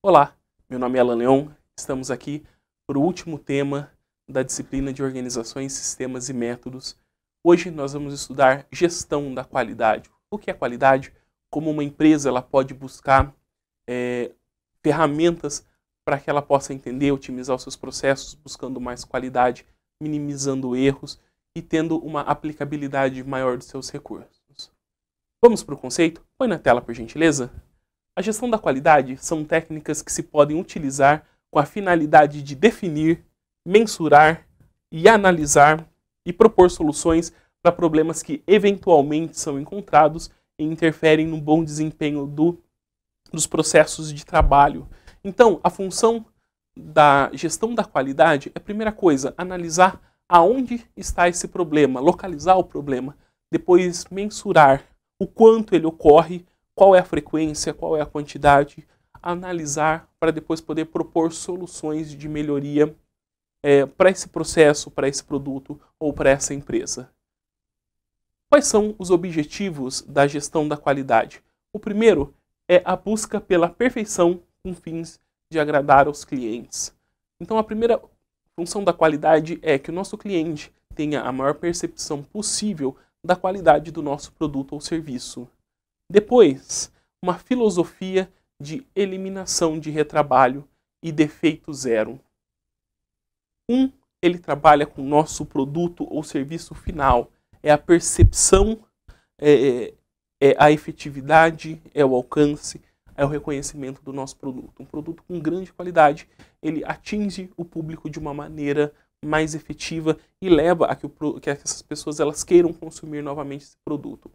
Olá, meu nome é Alan Leon, estamos aqui para o último tema da disciplina de Organizações, Sistemas e Métodos. Hoje nós vamos estudar gestão da qualidade. O que é qualidade? Como uma empresa ela pode buscar é, ferramentas para que ela possa entender, otimizar os seus processos, buscando mais qualidade, minimizando erros e tendo uma aplicabilidade maior dos seus recursos. Vamos para o conceito? Põe na tela, por gentileza. A gestão da qualidade são técnicas que se podem utilizar com a finalidade de definir, mensurar e analisar e propor soluções para problemas que eventualmente são encontrados e interferem no bom desempenho do, dos processos de trabalho. Então, a função da gestão da qualidade é, primeira coisa, analisar aonde está esse problema, localizar o problema, depois mensurar o quanto ele ocorre, qual é a frequência, qual é a quantidade, analisar para depois poder propor soluções de melhoria é, para esse processo, para esse produto ou para essa empresa. Quais são os objetivos da gestão da qualidade? O primeiro é a busca pela perfeição com fins de agradar aos clientes. Então, a primeira função da qualidade é que o nosso cliente tenha a maior percepção possível da qualidade do nosso produto ou serviço. Depois, uma filosofia de eliminação de retrabalho e defeito zero. Um, ele trabalha com o nosso produto ou serviço final, é a percepção, é, é, é a efetividade, é o alcance, é o reconhecimento do nosso produto. Um produto com grande qualidade, ele atinge o público de uma maneira mais efetiva e leva a que, o, que essas pessoas elas queiram consumir novamente esse produto.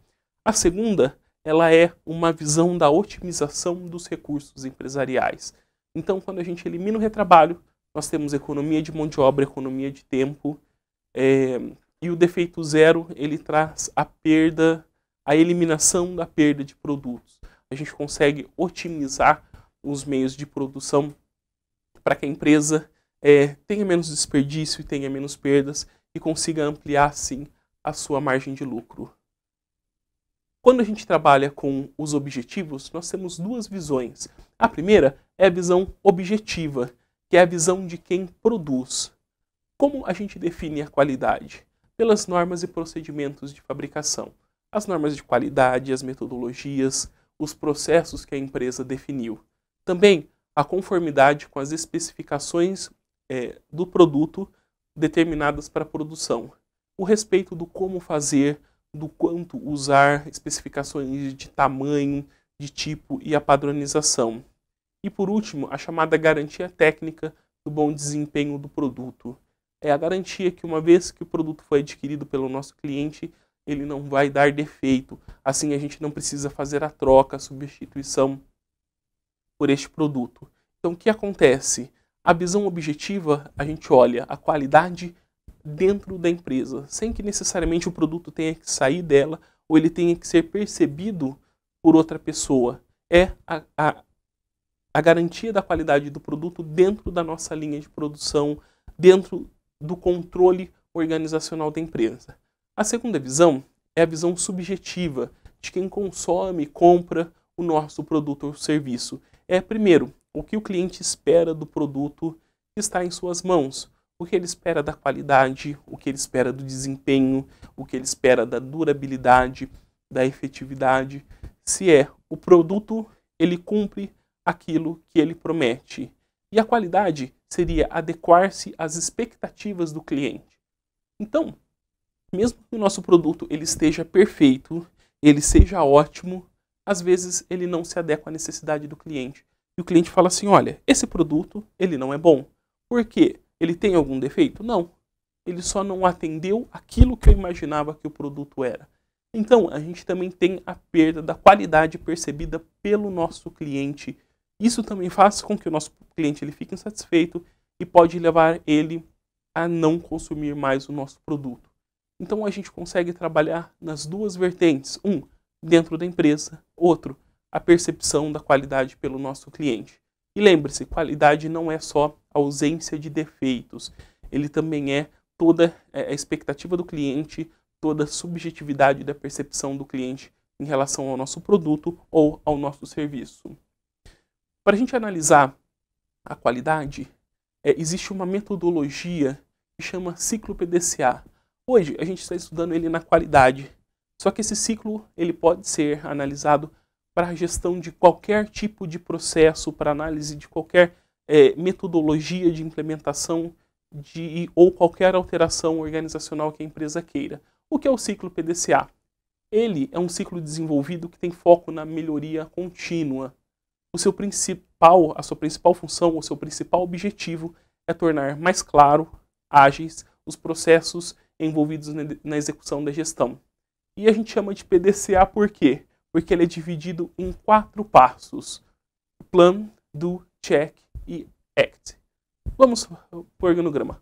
A segunda ela é uma visão da otimização dos recursos empresariais. Então, quando a gente elimina o retrabalho, nós temos economia de mão de obra, economia de tempo, é, e o defeito zero ele traz a perda, a eliminação da perda de produtos. A gente consegue otimizar os meios de produção para que a empresa é, tenha menos desperdício e tenha menos perdas e consiga ampliar, sim, a sua margem de lucro. Quando a gente trabalha com os objetivos, nós temos duas visões. A primeira é a visão objetiva, que é a visão de quem produz. Como a gente define a qualidade? Pelas normas e procedimentos de fabricação. As normas de qualidade, as metodologias, os processos que a empresa definiu. Também a conformidade com as especificações é, do produto determinadas para a produção. O respeito do como fazer, do quanto usar especificações de tamanho, de tipo e a padronização. E por último, a chamada garantia técnica do bom desempenho do produto. É a garantia que uma vez que o produto foi adquirido pelo nosso cliente, ele não vai dar defeito. Assim a gente não precisa fazer a troca, a substituição por este produto. Então o que acontece? A visão objetiva, a gente olha a qualidade dentro da empresa, sem que necessariamente o produto tenha que sair dela ou ele tenha que ser percebido por outra pessoa. É a, a, a garantia da qualidade do produto dentro da nossa linha de produção, dentro do controle organizacional da empresa. A segunda visão é a visão subjetiva de quem consome, compra o nosso produto ou serviço. É, primeiro, o que o cliente espera do produto que está em suas mãos o que ele espera da qualidade, o que ele espera do desempenho, o que ele espera da durabilidade, da efetividade, se é o produto ele cumpre aquilo que ele promete. E a qualidade seria adequar-se às expectativas do cliente. Então, mesmo que o nosso produto ele esteja perfeito, ele seja ótimo, às vezes ele não se adequa à necessidade do cliente. E o cliente fala assim, olha, esse produto ele não é bom. Por quê? Ele tem algum defeito? Não. Ele só não atendeu aquilo que eu imaginava que o produto era. Então, a gente também tem a perda da qualidade percebida pelo nosso cliente. Isso também faz com que o nosso cliente ele fique insatisfeito e pode levar ele a não consumir mais o nosso produto. Então, a gente consegue trabalhar nas duas vertentes. Um, dentro da empresa. Outro, a percepção da qualidade pelo nosso cliente. E lembre-se, qualidade não é só ausência de defeitos, ele também é toda é, a expectativa do cliente, toda a subjetividade da percepção do cliente em relação ao nosso produto ou ao nosso serviço. Para a gente analisar a qualidade, é, existe uma metodologia que chama ciclo PDCA. Hoje a gente está estudando ele na qualidade, só que esse ciclo ele pode ser analisado para a gestão de qualquer tipo de processo, para análise de qualquer é, metodologia de implementação de, ou qualquer alteração organizacional que a empresa queira. O que é o ciclo PDCA? Ele é um ciclo desenvolvido que tem foco na melhoria contínua. O seu principal, a sua principal função, o seu principal objetivo é tornar mais claro, ágeis, os processos envolvidos na execução da gestão. E a gente chama de PDCA por quê? porque ele é dividido em quatro passos: plan, do, check e act. Vamos para o organograma.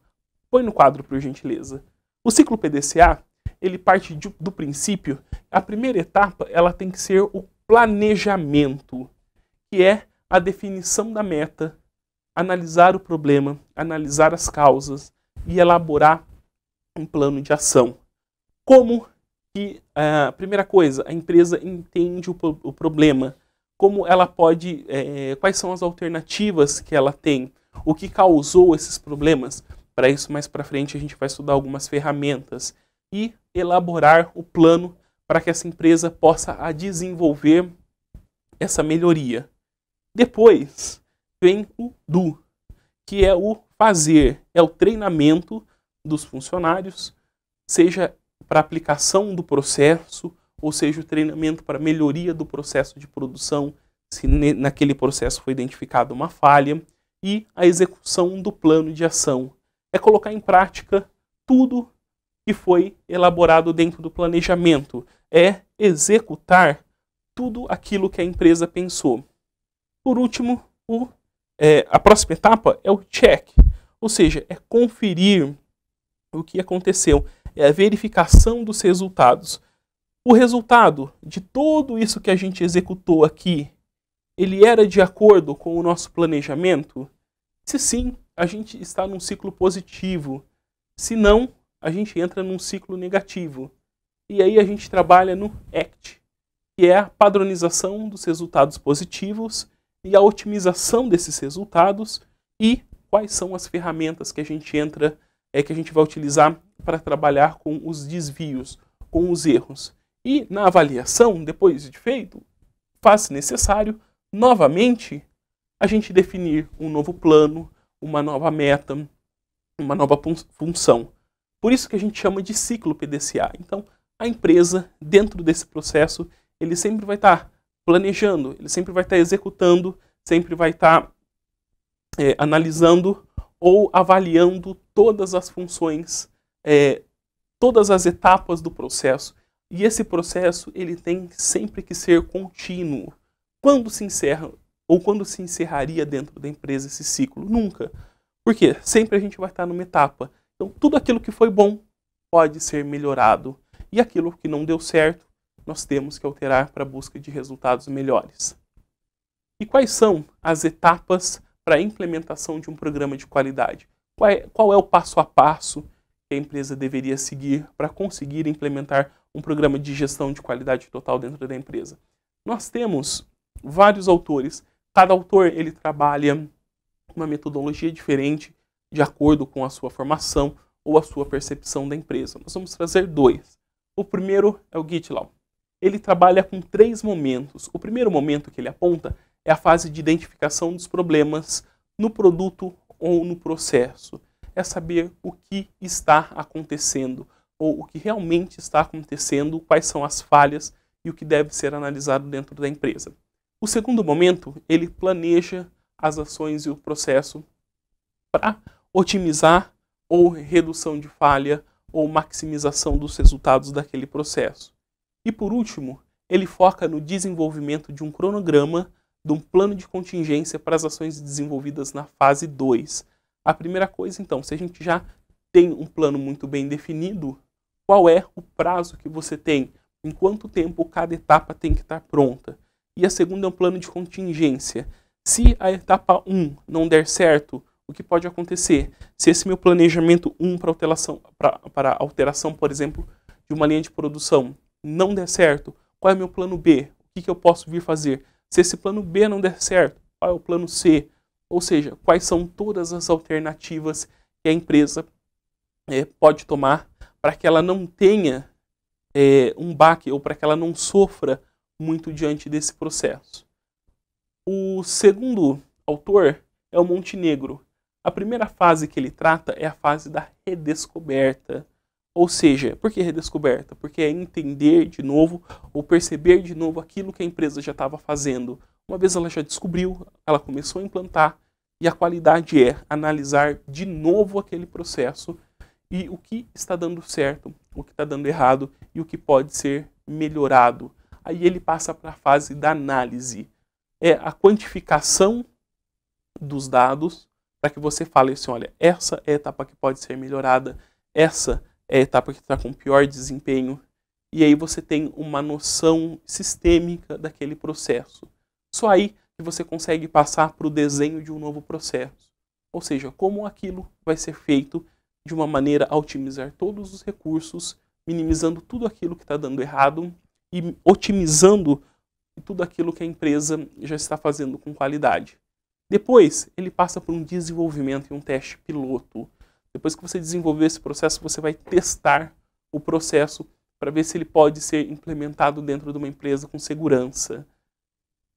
Põe no quadro, por gentileza. O ciclo PDCA ele parte de, do princípio. A primeira etapa ela tem que ser o planejamento, que é a definição da meta, analisar o problema, analisar as causas e elaborar um plano de ação. Como que, a ah, primeira coisa, a empresa entende o, o problema, como ela pode, é, quais são as alternativas que ela tem, o que causou esses problemas. Para isso, mais para frente, a gente vai estudar algumas ferramentas e elaborar o plano para que essa empresa possa a ah, desenvolver essa melhoria. Depois vem o do, que é o fazer, é o treinamento dos funcionários, seja para aplicação do processo, ou seja, o treinamento para melhoria do processo de produção, se naquele processo foi identificada uma falha, e a execução do plano de ação. É colocar em prática tudo que foi elaborado dentro do planejamento, é executar tudo aquilo que a empresa pensou. Por último, o, é, a próxima etapa é o check, ou seja, é conferir o que aconteceu, é a verificação dos resultados. O resultado de tudo isso que a gente executou aqui, ele era de acordo com o nosso planejamento? Se sim, a gente está num ciclo positivo. Se não, a gente entra num ciclo negativo. E aí a gente trabalha no ACT, que é a padronização dos resultados positivos e a otimização desses resultados e quais são as ferramentas que a gente entra, é, que a gente vai utilizar para trabalhar com os desvios, com os erros. E na avaliação, depois de feito, faz necessário, novamente, a gente definir um novo plano, uma nova meta, uma nova função. Por isso que a gente chama de ciclo PDCA. Então, a empresa, dentro desse processo, ele sempre vai estar tá planejando, ele sempre vai estar tá executando, sempre vai tá, estar eh, é, analisando ou avaliando todas as funções é, todas as etapas do processo. E esse processo ele tem sempre que ser contínuo. Quando se encerra ou quando se encerraria dentro da empresa esse ciclo? Nunca. Porque sempre a gente vai estar numa etapa. Então tudo aquilo que foi bom pode ser melhorado e aquilo que não deu certo nós temos que alterar para a busca de resultados melhores. E quais são as etapas para a implementação de um programa de qualidade? Qual é, qual é, o passo a passo que a empresa deveria seguir para conseguir implementar um programa de gestão de qualidade total dentro da empresa. Nós temos vários autores, cada autor ele trabalha uma metodologia diferente de acordo com a sua formação ou a sua percepção da empresa. Nós vamos trazer dois. O primeiro é o GitLab. Ele trabalha com três momentos. O primeiro momento que ele aponta é a fase de identificação dos problemas no produto ou no processo é saber o que está acontecendo, ou o que realmente está acontecendo, quais são as falhas e o que deve ser analisado dentro da empresa. O segundo momento, ele planeja as ações e o processo para otimizar ou redução de falha ou maximização dos resultados daquele processo. E por último, ele foca no desenvolvimento de um cronograma, de um plano de contingência para as ações desenvolvidas na fase 2, a primeira coisa, então, se a gente já tem um plano muito bem definido, qual é o prazo que você tem, em quanto tempo cada etapa tem que estar tá pronta. E a segunda é um plano de contingência. Se a etapa 1 não der certo, o que pode acontecer? Se esse meu planejamento 1 para alteração, para alteração, por exemplo, de uma linha de produção não der certo, qual é meu plano B? O que, que eu posso vir fazer? Se esse plano B não der certo, qual é o plano C? Ou seja, quais são todas as alternativas que a empresa é, pode tomar para que ela não tenha é, um baque ou para que ela não sofra muito diante desse processo. O segundo autor é o Montenegro. A primeira fase que ele trata é a fase da redescoberta. Ou seja, por que redescoberta? Porque é entender de novo ou perceber de novo aquilo que a empresa já estava fazendo, uma vez ela já descobriu, ela começou a implantar e a qualidade é analisar de novo aquele processo e o que está dando certo, o que está dando errado e o que pode ser melhorado. Aí ele passa para a fase da análise. É a quantificação dos dados para que você fale assim, olha, essa é a etapa que pode ser melhorada, essa é a etapa que está com pior desempenho. E aí você tem uma noção sistêmica daquele processo. Só aí que você consegue passar para o desenho de um novo processo, ou seja, como aquilo vai ser feito de uma maneira a otimizar todos os recursos, minimizando tudo aquilo que está dando errado e otimizando tudo aquilo que a empresa já está fazendo com qualidade. Depois, ele passa por um desenvolvimento e um teste piloto. Depois que você desenvolver esse processo, você vai testar o processo para ver se ele pode ser implementado dentro de uma empresa com segurança.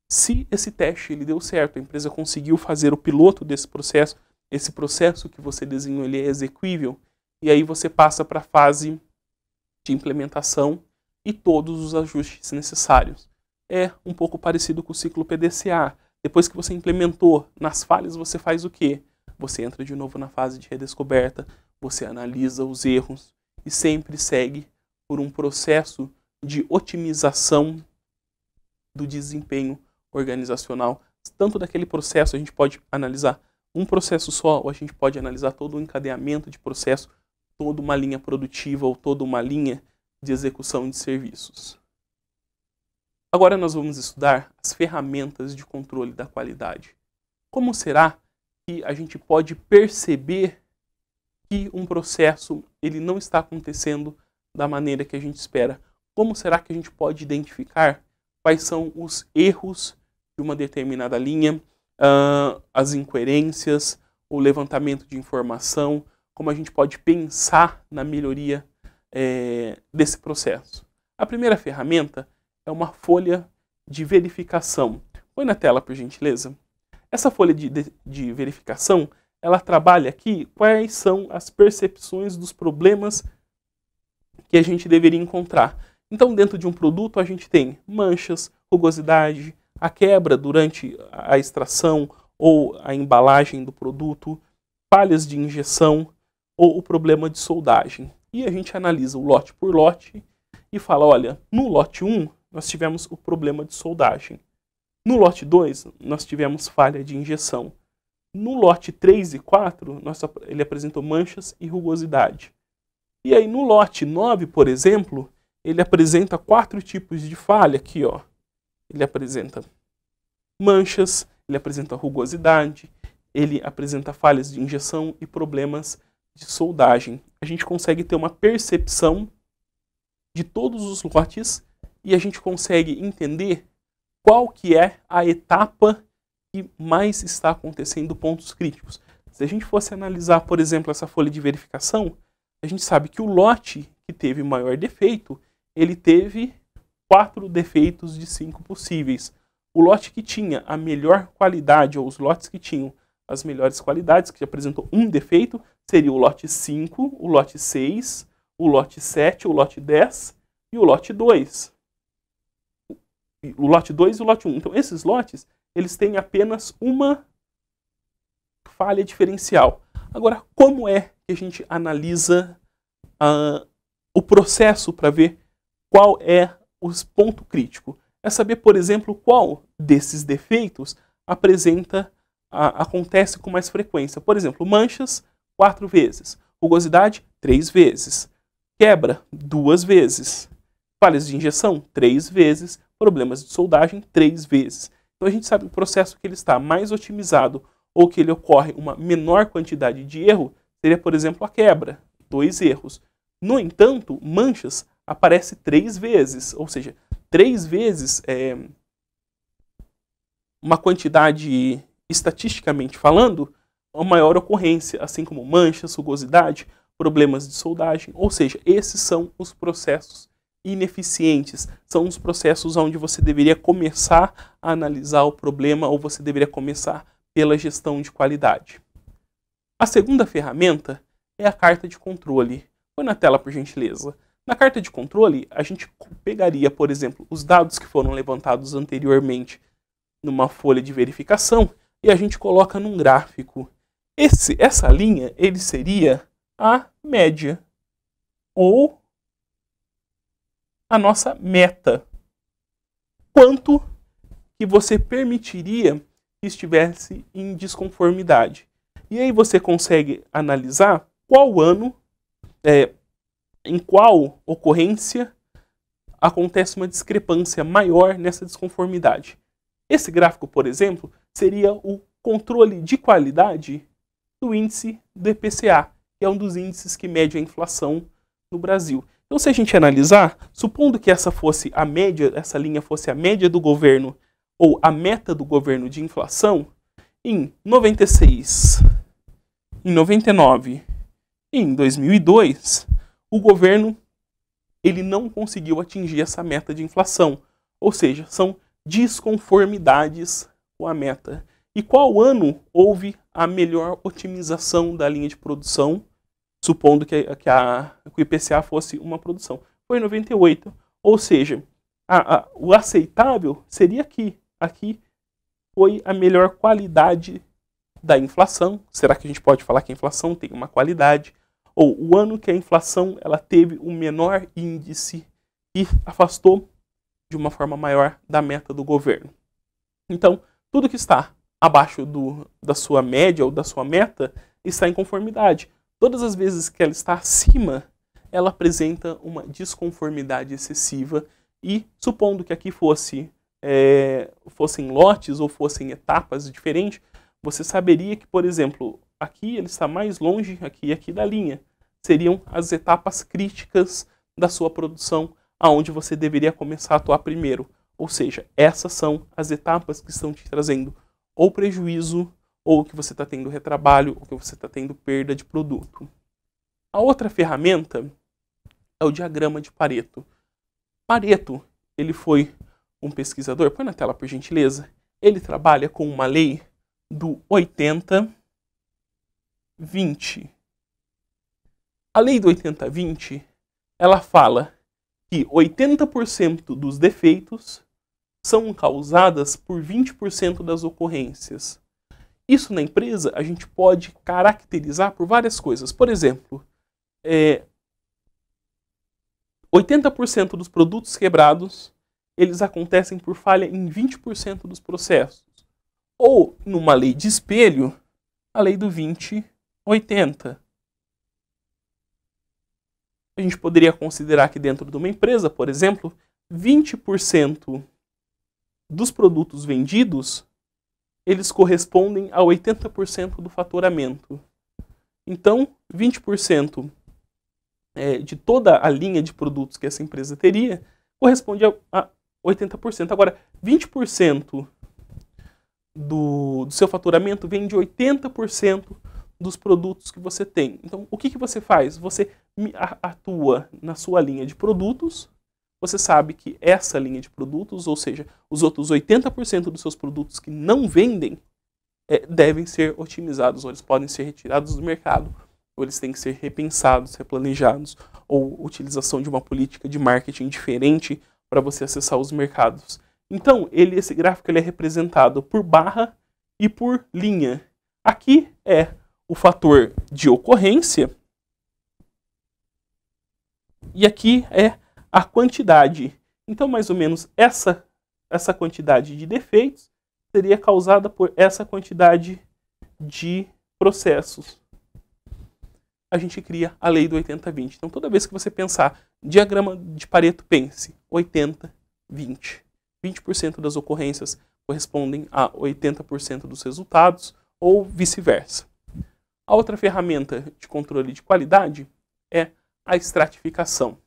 Se esse teste ele deu certo, a empresa conseguiu fazer o piloto desse processo, esse processo que você desenhou ele é execuível, e aí você passa para a fase de implementação e todos os ajustes necessários. É um pouco parecido com o ciclo PDCA. Depois que você implementou nas falhas, você faz o quê? Você entra de novo na fase de redescoberta, você analisa os erros e sempre segue por um processo de otimização do desempenho organizacional, tanto daquele processo, a gente pode analisar um processo só, ou a gente pode analisar todo o encadeamento de processo, toda uma linha produtiva ou toda uma linha de execução de serviços. Agora nós vamos estudar as ferramentas de controle da qualidade. Como será que a gente pode perceber que um processo ele não está acontecendo da maneira que a gente espera? Como será que a gente pode identificar quais são os erros de uma determinada linha, uh, as incoerências, o levantamento de informação, como a gente pode pensar na melhoria é, desse processo. A primeira ferramenta é uma folha de verificação. Põe na tela, por gentileza. Essa folha de, de, de verificação, ela trabalha aqui quais são as percepções dos problemas que a gente deveria encontrar. Então, dentro de um produto, a gente tem manchas, rugosidade, a quebra durante a extração ou a embalagem do produto, falhas de injeção ou o problema de soldagem. E a gente analisa o lote por lote e fala, olha, no lote 1 nós tivemos o problema de soldagem. No lote 2 nós tivemos falha de injeção. No lote 3 e 4, nós, ele apresentou manchas e rugosidade. E aí no lote 9, por exemplo, ele apresenta quatro tipos de falha aqui, ó ele apresenta manchas, ele apresenta rugosidade, ele apresenta falhas de injeção e problemas de soldagem. A gente consegue ter uma percepção de todos os lotes e a gente consegue entender qual que é a etapa que mais está acontecendo pontos críticos. Se a gente fosse analisar, por exemplo, essa folha de verificação, a gente sabe que o lote que teve maior defeito, ele teve quatro defeitos de cinco possíveis. O lote que tinha a melhor qualidade, ou os lotes que tinham as melhores qualidades, que apresentou um defeito, seria o lote 5, o lote 6, o lote 7, o lote 10 e o lote 2. O lote 2 e o lote 1. Um. Então, esses lotes, eles têm apenas uma falha diferencial. Agora, como é que a gente analisa uh, o processo para ver qual é os ponto crítico. É saber, por exemplo, qual desses defeitos apresenta a, acontece com mais frequência. Por exemplo, manchas, quatro vezes. Rugosidade, três vezes. Quebra, duas vezes. Falhas de injeção, três vezes. Problemas de soldagem, três vezes. Então a gente sabe o processo que ele está mais otimizado ou que ele ocorre uma menor quantidade de erro seria, por exemplo, a quebra, dois erros. No entanto, manchas aparece três vezes, ou seja, três vezes é, uma quantidade, estatisticamente falando, a maior ocorrência, assim como manchas, rugosidade, problemas de soldagem, ou seja, esses são os processos ineficientes, são os processos onde você deveria começar a analisar o problema ou você deveria começar pela gestão de qualidade. A segunda ferramenta é a carta de controle. Põe na tela, por gentileza. Na carta de controle, a gente pegaria, por exemplo, os dados que foram levantados anteriormente numa folha de verificação e a gente coloca num gráfico. Esse, essa linha ele seria a média ou a nossa meta. Quanto que você permitiria que estivesse em desconformidade? E aí você consegue analisar qual ano, é, em qual ocorrência acontece uma discrepância maior nessa desconformidade. Esse gráfico, por exemplo, seria o controle de qualidade do índice do IPCA, que é um dos índices que mede a inflação no Brasil. Então, se a gente analisar, supondo que essa fosse a média, essa linha fosse a média do governo ou a meta do governo de inflação, em 96, em 99 e em 2002, o governo ele não conseguiu atingir essa meta de inflação, ou seja, são desconformidades com a meta. E qual ano houve a melhor otimização da linha de produção, supondo que, a, que, a, que o IPCA fosse uma produção? Foi 98. Ou seja, a, o aceitável seria aqui. Aqui foi a melhor qualidade da inflação. Será que a gente pode falar que a inflação tem uma qualidade? ou o ano que a inflação ela teve o um menor índice e afastou de uma forma maior da meta do governo. Então, tudo que está abaixo do, da sua média ou da sua meta está em conformidade. Todas as vezes que ela está acima, ela apresenta uma desconformidade excessiva e, supondo que aqui fosse é, fossem lotes ou fossem etapas diferentes, você saberia que, por exemplo, aqui ele está mais longe aqui e aqui da linha. Seriam as etapas críticas da sua produção, aonde você deveria começar a atuar primeiro. Ou seja, essas são as etapas que estão te trazendo ou prejuízo, ou que você está tendo retrabalho, ou que você está tendo perda de produto. A outra ferramenta é o diagrama de Pareto. Pareto, ele foi um pesquisador, põe na tela por gentileza, ele trabalha com uma lei do 80, 20 A lei do 80-20, ela fala que 80% dos defeitos são causadas por 20% das ocorrências. Isso na empresa a gente pode caracterizar por várias coisas. Por exemplo, é, 80% dos produtos quebrados eles acontecem por falha em 20% dos processos. Ou, numa lei de espelho, a lei do 20 80. A gente poderia considerar que dentro de uma empresa, por exemplo, 20% dos produtos vendidos, eles correspondem a 80% do faturamento. Então, 20% é, de toda a linha de produtos que essa empresa teria corresponde a, 80%. Agora, 20% do, do seu faturamento vem de 80% dos produtos que você tem. Então, o que, que você faz? Você atua na sua linha de produtos, você sabe que essa linha de produtos, ou seja, os outros 80% dos seus produtos que não vendem, é, devem ser otimizados, ou eles podem ser retirados do mercado, ou eles têm que ser repensados, replanejados, ou utilização de uma política de marketing diferente para você acessar os mercados. Então, ele, esse gráfico ele é representado por barra e por linha. Aqui é o fator de ocorrência. E aqui é a quantidade. Então, mais ou menos essa, essa quantidade de defeitos seria causada por essa quantidade de processos. A gente cria a lei do 80-20. Então, toda vez que você pensar diagrama de Pareto, pense 80-20. 20%, 20 das ocorrências correspondem a 80% dos resultados, ou vice-versa. A outra ferramenta de controle de qualidade é a estratificação.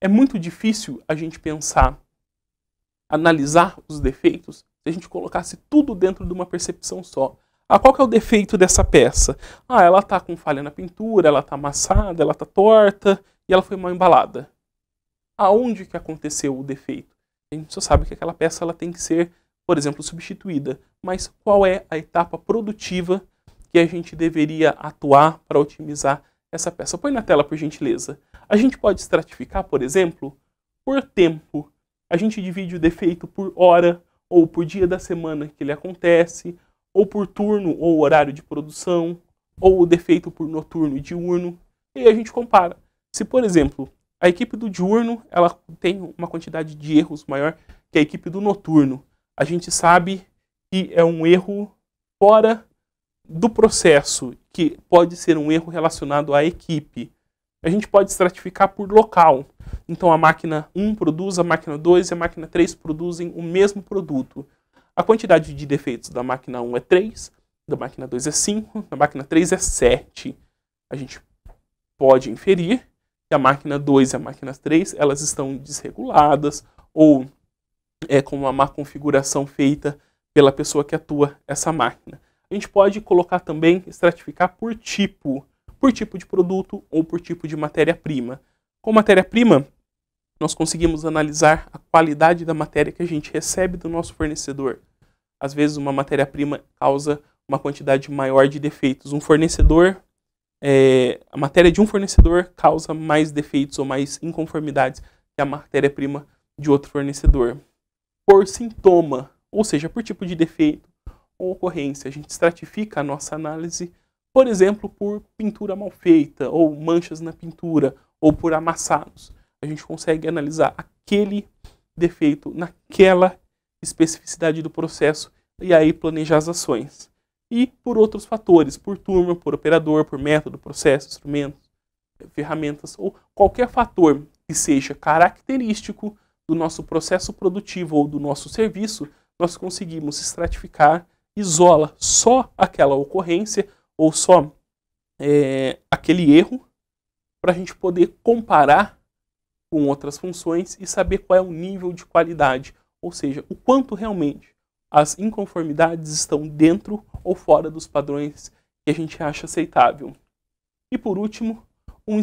É muito difícil a gente pensar, analisar os defeitos, se a gente colocasse tudo dentro de uma percepção só. Ah, qual que é o defeito dessa peça? Ah, ela está com falha na pintura, ela está amassada, ela está torta e ela foi mal embalada. Aonde que aconteceu o defeito? A gente só sabe que aquela peça ela tem que ser, por exemplo, substituída. Mas qual é a etapa produtiva que a gente deveria atuar para otimizar essa peça. Põe na tela, por gentileza. A gente pode estratificar, por exemplo, por tempo. A gente divide o defeito por hora, ou por dia da semana que ele acontece, ou por turno ou horário de produção, ou o defeito por noturno e diurno. E aí a gente compara. Se, por exemplo, a equipe do diurno ela tem uma quantidade de erros maior que a equipe do noturno, a gente sabe que é um erro fora do processo, que pode ser um erro relacionado à equipe, a gente pode estratificar por local. Então a máquina 1 produz, a máquina 2 e a máquina 3 produzem o mesmo produto. A quantidade de defeitos da máquina 1 é 3, da máquina 2 é 5, da máquina 3 é 7. A gente pode inferir que a máquina 2 e a máquina 3 elas estão desreguladas ou é, com uma má configuração feita pela pessoa que atua essa máquina. A gente pode colocar também, estratificar por tipo, por tipo de produto ou por tipo de matéria-prima. Com matéria-prima, nós conseguimos analisar a qualidade da matéria que a gente recebe do nosso fornecedor. Às vezes, uma matéria-prima causa uma quantidade maior de defeitos. Um fornecedor, é, a matéria de um fornecedor causa mais defeitos ou mais inconformidades que a matéria-prima de outro fornecedor. Por sintoma, ou seja, por tipo de defeito, ocorrência. A gente estratifica a nossa análise, por exemplo, por pintura mal feita, ou manchas na pintura, ou por amassados. A gente consegue analisar aquele defeito naquela especificidade do processo e aí planejar as ações. E por outros fatores, por turma, por operador, por método, processo, instrumentos, ferramentas ou qualquer fator que seja característico do nosso processo produtivo ou do nosso serviço, nós conseguimos estratificar isola só aquela ocorrência ou só é, aquele erro para a gente poder comparar com outras funções e saber qual é o nível de qualidade, ou seja, o quanto realmente as inconformidades estão dentro ou fora dos padrões que a gente acha aceitável. E por último, um,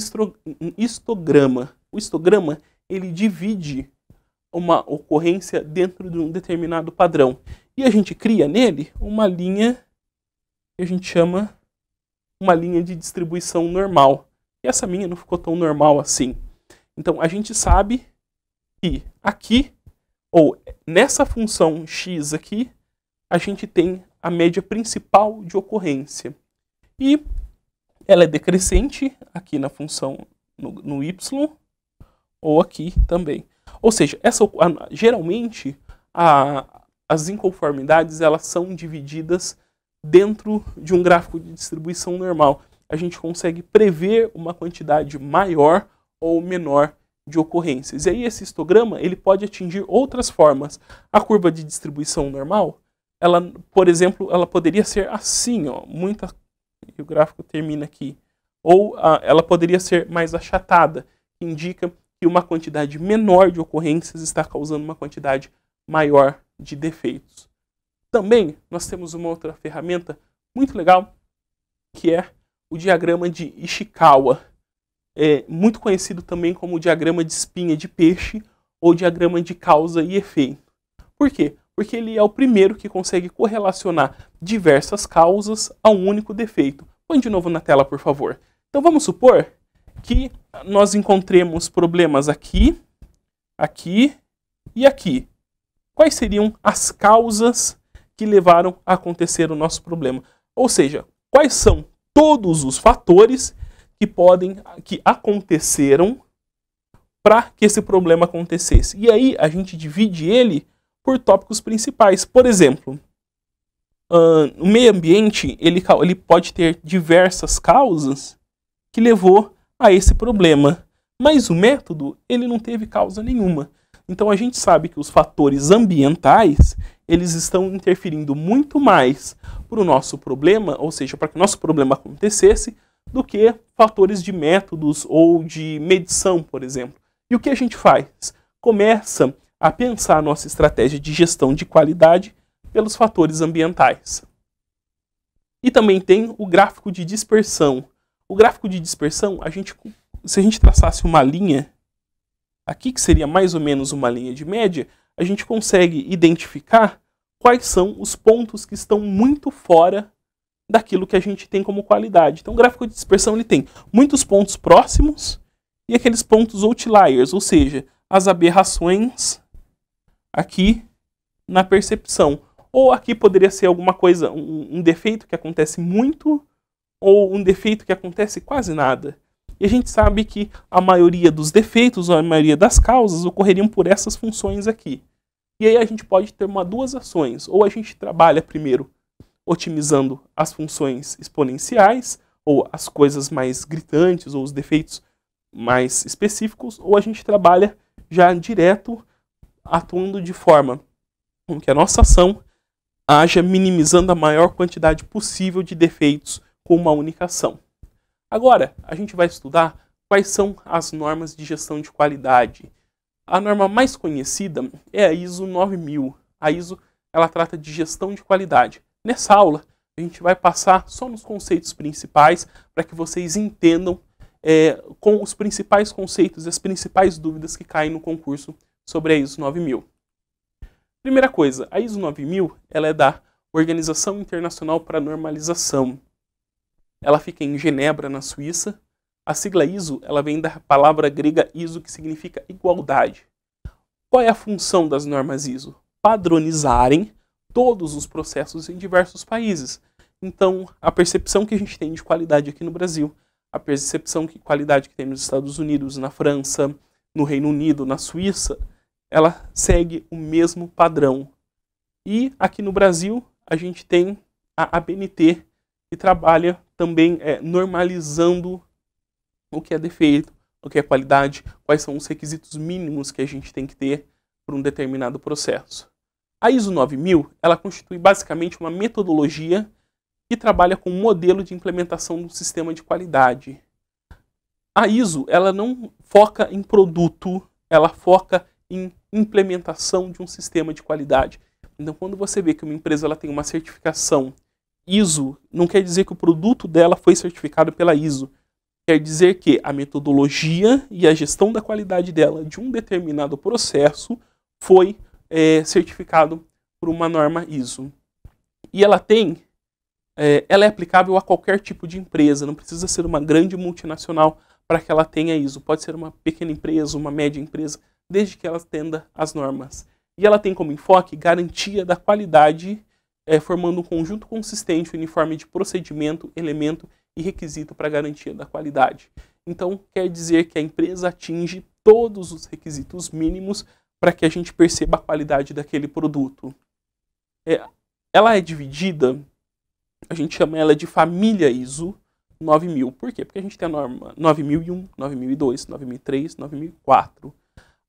histograma. O histograma ele divide uma ocorrência dentro de um determinado padrão. E a gente cria nele uma linha que a gente chama uma linha de distribuição normal. E essa minha não ficou tão normal assim. Então a gente sabe que aqui, ou nessa função x aqui, a gente tem a média principal de ocorrência. E ela é decrescente aqui na função no, no y, ou aqui também. Ou seja, essa, geralmente a, as inconformidades elas são divididas dentro de um gráfico de distribuição normal. A gente consegue prever uma quantidade maior ou menor de ocorrências. E aí esse histograma ele pode atingir outras formas. A curva de distribuição normal, ela, por exemplo, ela poderia ser assim, ó, muita e o gráfico termina aqui. Ou a, ela poderia ser mais achatada, que indica que uma quantidade menor de ocorrências está causando uma quantidade maior de defeitos. Também nós temos uma outra ferramenta muito legal, que é o diagrama de Ishikawa, é muito conhecido também como diagrama de espinha de peixe ou diagrama de causa e efeito. Por quê? Porque ele é o primeiro que consegue correlacionar diversas causas a um único defeito. Põe de novo na tela, por favor. Então vamos supor que nós encontremos problemas aqui, aqui e aqui. Quais seriam as causas que levaram a acontecer o nosso problema? Ou seja, quais são todos os fatores que podem que aconteceram para que esse problema acontecesse. E aí a gente divide ele por tópicos principais. Por exemplo, uh, o meio ambiente ele, ele pode ter diversas causas que levou a esse problema. Mas o método, ele não teve causa nenhuma. Então a gente sabe que os fatores ambientais, eles estão interferindo muito mais para o nosso problema, ou seja, para que o nosso problema acontecesse, do que fatores de métodos ou de medição, por exemplo. E o que a gente faz? Começa a pensar a nossa estratégia de gestão de qualidade pelos fatores ambientais. E também tem o gráfico de dispersão, o gráfico de dispersão, a gente, se a gente traçasse uma linha aqui, que seria mais ou menos uma linha de média, a gente consegue identificar quais são os pontos que estão muito fora daquilo que a gente tem como qualidade. Então, o gráfico de dispersão ele tem muitos pontos próximos e aqueles pontos outliers, ou seja, as aberrações aqui na percepção. Ou aqui poderia ser alguma coisa, um, um defeito que acontece muito ou um defeito que acontece quase nada. E a gente sabe que a maioria dos defeitos, ou a maioria das causas, ocorreriam por essas funções aqui. E aí a gente pode ter uma, duas ações. Ou a gente trabalha primeiro otimizando as funções exponenciais, ou as coisas mais gritantes, ou os defeitos mais específicos, ou a gente trabalha já direto atuando de forma com que a nossa ação haja minimizando a maior quantidade possível de defeitos com uma única ação. Agora, a gente vai estudar quais são as normas de gestão de qualidade. A norma mais conhecida é a ISO 9000. A ISO ela trata de gestão de qualidade. Nessa aula, a gente vai passar só nos conceitos principais para que vocês entendam é, com os principais conceitos e as principais dúvidas que caem no concurso sobre a ISO 9000. Primeira coisa, a ISO 9000 ela é da Organização Internacional para a Normalização ela fica em Genebra, na Suíça. A sigla ISO ela vem da palavra grega ISO, que significa igualdade. Qual é a função das normas ISO? Padronizarem todos os processos em diversos países. Então, a percepção que a gente tem de qualidade aqui no Brasil, a percepção que qualidade que tem nos Estados Unidos, na França, no Reino Unido, na Suíça, ela segue o mesmo padrão. E aqui no Brasil, a gente tem a ABNT, que trabalha também é, normalizando o que é defeito, o que é qualidade, quais são os requisitos mínimos que a gente tem que ter para um determinado processo. A ISO 9000, ela constitui basicamente uma metodologia que trabalha com um modelo de implementação do sistema de qualidade. A ISO, ela não foca em produto, ela foca em implementação de um sistema de qualidade. Então, quando você vê que uma empresa ela tem uma certificação ISO não quer dizer que o produto dela foi certificado pela ISO. Quer dizer que a metodologia e a gestão da qualidade dela de um determinado processo foi é, certificado por uma norma ISO. E ela tem, é, ela é aplicável a qualquer tipo de empresa, não precisa ser uma grande multinacional para que ela tenha ISO. Pode ser uma pequena empresa, uma média empresa, desde que ela atenda às normas. E ela tem como enfoque garantia da qualidade é, formando um conjunto consistente, uniforme de procedimento, elemento e requisito para garantia da qualidade. Então, quer dizer que a empresa atinge todos os requisitos mínimos para que a gente perceba a qualidade daquele produto. É, ela é dividida, a gente chama ela de família ISO 9000. Por quê? Porque a gente tem a norma 9001, 9002, 9003, 9004.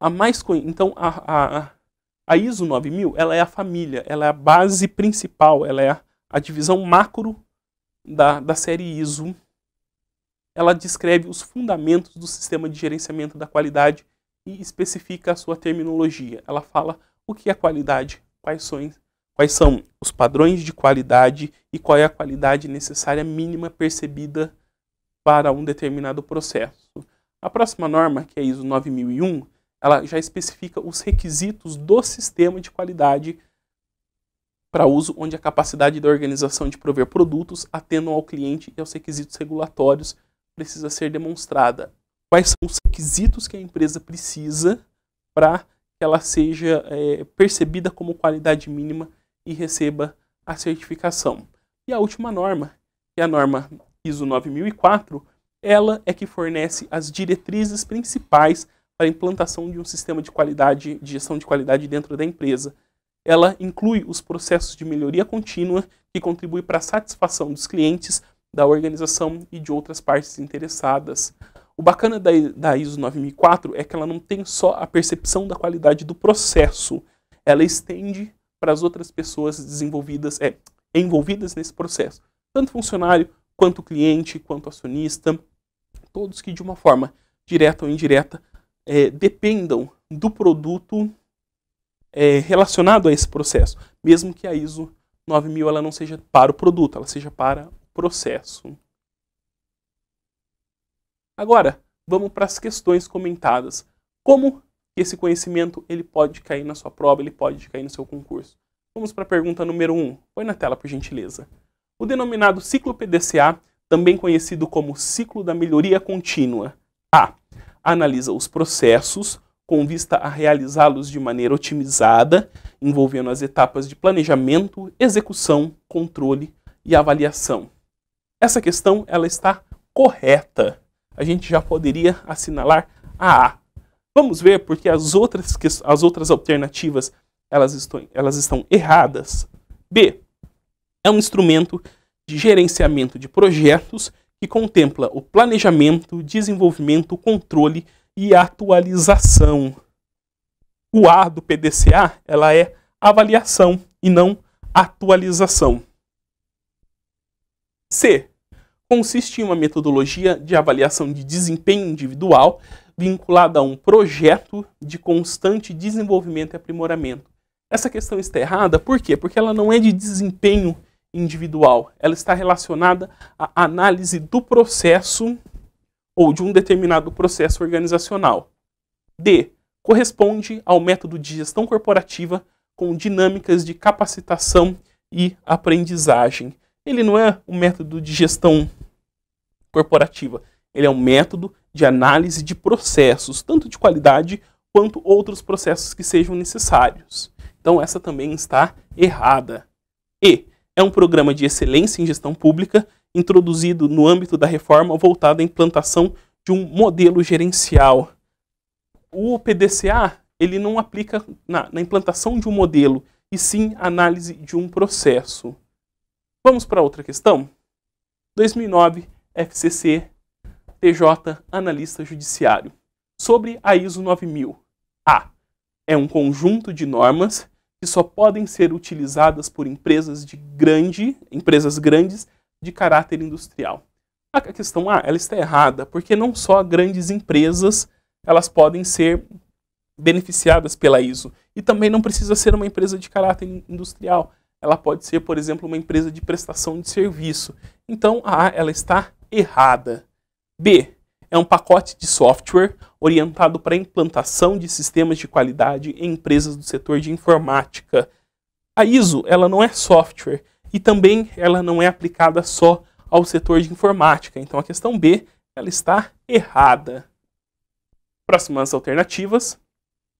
A mais, então, a, a, a ISO 9000 ela é a família, ela é a base principal, ela é a, divisão macro da, da série ISO. Ela descreve os fundamentos do sistema de gerenciamento da qualidade e especifica a sua terminologia. Ela fala o que é qualidade, quais são, quais são os padrões de qualidade e qual é a qualidade necessária mínima percebida para um determinado processo. A próxima norma, que é a ISO 9001, ela já especifica os requisitos do sistema de qualidade para uso, onde a capacidade da organização de prover produtos atendam ao cliente e aos requisitos regulatórios precisa ser demonstrada. Quais são os requisitos que a empresa precisa para que ela seja é, percebida como qualidade mínima e receba a certificação. E a última norma, que é a norma ISO 9004, ela é que fornece as diretrizes principais para a implantação de um sistema de qualidade, de gestão de qualidade dentro da empresa. Ela inclui os processos de melhoria contínua que contribui para a satisfação dos clientes, da organização e de outras partes interessadas. O bacana da, da ISO 9004 é que ela não tem só a percepção da qualidade do processo, ela estende para as outras pessoas desenvolvidas, é, envolvidas nesse processo. Tanto funcionário, quanto cliente, quanto acionista, todos que de uma forma direta ou indireta é, dependam do produto é, relacionado a esse processo, mesmo que a ISO 9000 ela não seja para o produto, ela seja para o processo. Agora, vamos para as questões comentadas. Como esse conhecimento ele pode cair na sua prova, ele pode cair no seu concurso? Vamos para a pergunta número 1. Um. Põe na tela, por gentileza. O denominado ciclo PDCA, também conhecido como ciclo da melhoria contínua. A analisa os processos com vista a realizá-los de maneira otimizada, envolvendo as etapas de planejamento, execução, controle e avaliação. Essa questão ela está correta. A gente já poderia assinalar a A. Vamos ver porque as outras, as outras alternativas elas estão, elas estão erradas. B. É um instrumento de gerenciamento de projetos que contempla o planejamento, desenvolvimento, controle e atualização. O A do PDCA ela é avaliação e não atualização. C. Consiste em uma metodologia de avaliação de desempenho individual vinculada a um projeto de constante desenvolvimento e aprimoramento. Essa questão está errada, por quê? Porque ela não é de desempenho individual. Ela está relacionada à análise do processo ou de um determinado processo organizacional. D. Corresponde ao método de gestão corporativa com dinâmicas de capacitação e aprendizagem. Ele não é um método de gestão corporativa, ele é um método de análise de processos, tanto de qualidade quanto outros processos que sejam necessários. Então essa também está errada. E é um programa de excelência em gestão pública introduzido no âmbito da reforma voltado à implantação de um modelo gerencial. O PDCA ele não aplica na, na implantação de um modelo, e sim análise de um processo. Vamos para outra questão? 2009, FCC, TJ, analista judiciário. Sobre a ISO 9000. A. É um conjunto de normas que só podem ser utilizadas por empresas de grande, empresas grandes de caráter industrial. A questão A, ah, ela está errada, porque não só grandes empresas elas podem ser beneficiadas pela ISO e também não precisa ser uma empresa de caráter industrial. Ela pode ser, por exemplo, uma empresa de prestação de serviço. Então, a A ela está errada. B, é um pacote de software orientado para a implantação de sistemas de qualidade em empresas do setor de informática. A ISO, ela não é software e também ela não é aplicada só ao setor de informática. Então a questão B, ela está errada. Próximas alternativas.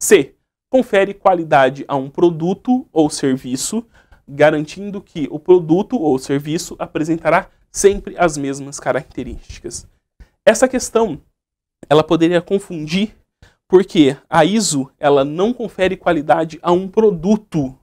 C. Confere qualidade a um produto ou serviço, garantindo que o produto ou serviço apresentará sempre as mesmas características. Essa questão ela poderia confundir porque a ISO ela não confere qualidade a um produto.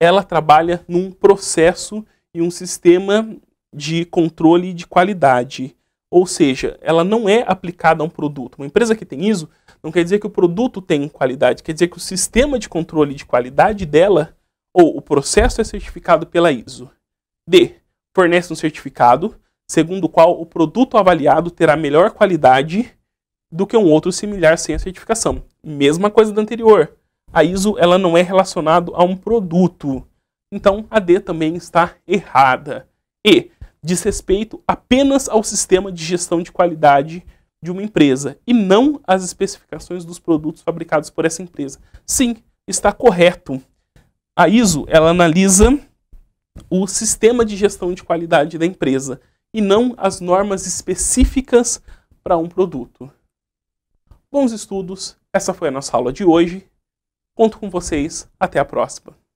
Ela trabalha num processo e um sistema de controle de qualidade. Ou seja, ela não é aplicada a um produto. Uma empresa que tem ISO não quer dizer que o produto tem qualidade, quer dizer que o sistema de controle de qualidade dela ou o processo é certificado pela ISO. D. Fornece um certificado segundo o qual o produto avaliado terá melhor qualidade do que um outro similar sem a certificação. Mesma coisa do anterior. A ISO ela não é relacionada a um produto. Então a D também está errada. E diz respeito apenas ao sistema de gestão de qualidade de uma empresa e não às especificações dos produtos fabricados por essa empresa. Sim, está correto. A ISO ela analisa o sistema de gestão de qualidade da empresa e não as normas específicas para um produto. Bons estudos, essa foi a nossa aula de hoje. Conto com vocês, até a próxima.